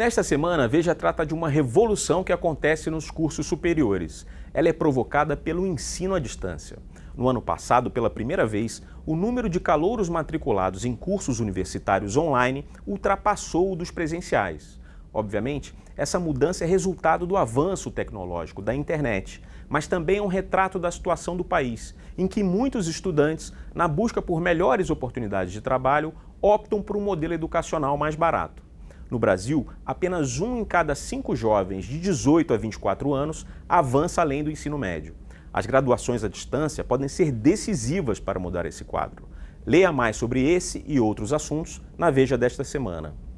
Nesta semana, Veja trata de uma revolução que acontece nos cursos superiores. Ela é provocada pelo ensino à distância. No ano passado, pela primeira vez, o número de calouros matriculados em cursos universitários online ultrapassou o dos presenciais. Obviamente, essa mudança é resultado do avanço tecnológico da internet, mas também é um retrato da situação do país, em que muitos estudantes, na busca por melhores oportunidades de trabalho, optam por um modelo educacional mais barato. No Brasil, apenas um em cada cinco jovens de 18 a 24 anos avança além do ensino médio. As graduações à distância podem ser decisivas para mudar esse quadro. Leia mais sobre esse e outros assuntos na Veja desta semana.